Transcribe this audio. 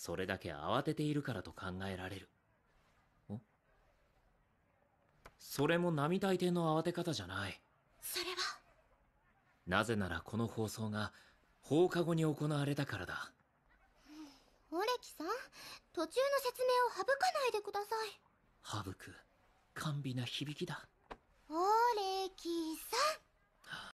それだけ慌てているからと考えられる。それも並大抵の慌て方じゃない。それはなぜならこの放送が放課後に行われたからだ。オレキさん、途中の説明を省かないでください。省く、甘美な響きだ。